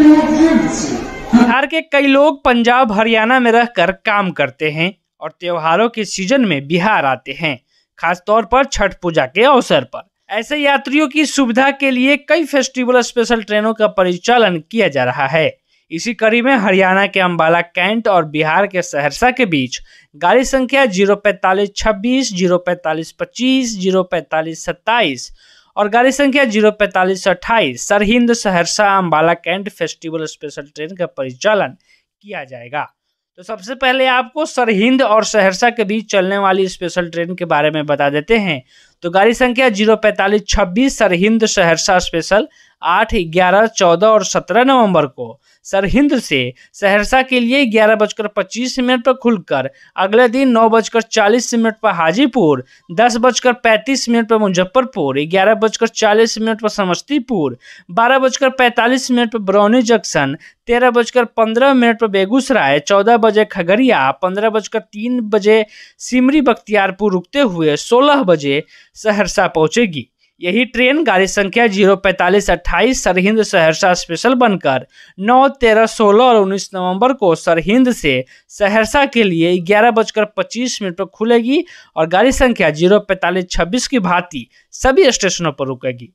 बिहार के कई लोग पंजाब हरियाणा में रहकर काम करते हैं और त्योहारों के सीजन में बिहार आते हैं खास तौर पर छठ पूजा के अवसर पर ऐसे यात्रियों की सुविधा के लिए कई फेस्टिवल स्पेशल ट्रेनों का परिचालन किया जा रहा है इसी कड़ी में हरियाणा के अंबाला कैंट और बिहार के सहरसा के बीच गाड़ी संख्या जीरो पैंतालीस छब्बीस जीरो पैंतालीस पच्चीस जीरो पैंतालीस सत्ताईस और गाड़ी संख्या जीरो पैंतालीस अट्ठाईस Sirhind Saharsa Ambala Cantt festival special train का परिचालन किया जाएगा तो सबसे पहले आपको सरहिंद और सहरसा के बीच चलने वाली स्पेशल ट्रेन के बारे में बता देते हैं तो गाड़ी संख्या जीरो पैंतालीस छब्बीस सरहिंद सहरसा स्पेशल आठ ग्यारह चौदह और सत्रह नवंबर को सरहिंद से सहरसा के लिए ग्यारह बजकर पच्चीस मिनट पर खुलकर अगले दिन नौ बजकर चालीस मिनट पर हाजीपुर दस बजकर पैंतीस मिनट पर मुजफ्फरपुर ग्यारह बजकर चालीस मिनट पर समस्तीपुर बारह बजकर पैंतालीस मिनट पर बरौनी जंक्शन तेरह बजकर पंद्रह मिनट पर बेगूसराय चौदह बजे खगड़िया पंद्रह बजकर तीन बजे सिमरी बख्तियारपुर रुकते हुए सोलह बजे सहरसा पहुँचेगी यही ट्रेन गाड़ी संख्या जीरो पैंतालीस अट्ठाईस सरहिंद सहरसा स्पेशल बनकर 9, 13, 16 और 19 नवंबर को सरहिंद से सहरसा के लिए ग्यारह बजकर पच्चीस मिनट पर खुलेगी और गाड़ी संख्या जीरो पैंतालीस छब्बीस की भांति सभी स्टेशनों पर रुकेगी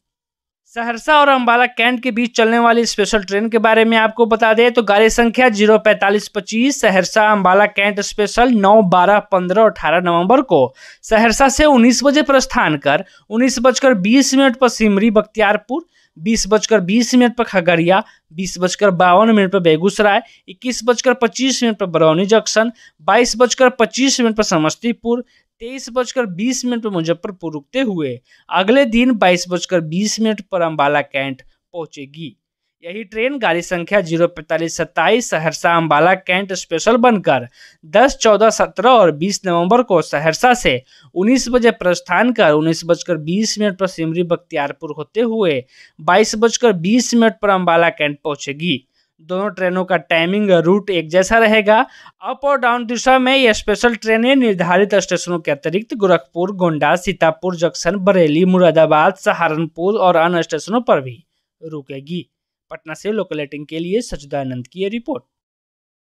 सहरसा और अम्बाला कैंट के बीच चलने वाली स्पेशल ट्रेन के बारे में आपको बता दें तो गाड़ी संख्या जीरो पैंतालीस पच्चीस सहरसा अम्बाला कैंट स्पेशल नौ बारह पंद्रह अठारह नवंबर को सहरसा से उन्नीस बजे प्रस्थान कर उन्नीस बजकर बीस मिनट पर सिमरी बख्तियारपुर बीस बजकर बीस मिनट पर खगड़िया बीस बजकर बावन मिनट पर बेगूसराय इक्कीस बजकर पच्चीस मिनट पर बरौनी जंक्शन बाईस बजकर पच्चीस मिनट पर समस्तीपुर तेईस बजकर बीस मिनट पर मुजफ्फरपुर रुकते हुए अगले दिन बाईस बजकर बीस मिनट पर अम्बाला कैंट पहुंचेगी यही ट्रेन गाड़ी संख्या जीरो पैंतालीस सत्ताईस सहरसा अम्बाला कैंट स्पेशल बनकर 10, 14, 17 और 20 नवंबर को सहरसा से 19 बजे प्रस्थान कर उन्नीस बजकर बीस मिनट पर सिमरी बख्तियारपुर होते हुए बाईस बजकर बीस मिनट पर अम्बाला कैंट पहुंचेगी दोनों ट्रेनों का टाइमिंग रूट एक जैसा रहेगा अप और डाउन दिशा में ये स्पेशल ट्रेनें निर्धारित स्टेशनों के अतिरिक्त गोरखपुर गोंडा सीतापुर जंक्शन बरेली मुरादाबाद सहारनपुर और अन्य स्टेशनों पर भी रुकेगी पटना से लोकल एटिंग के लिए सचदानंद की रिपोर्ट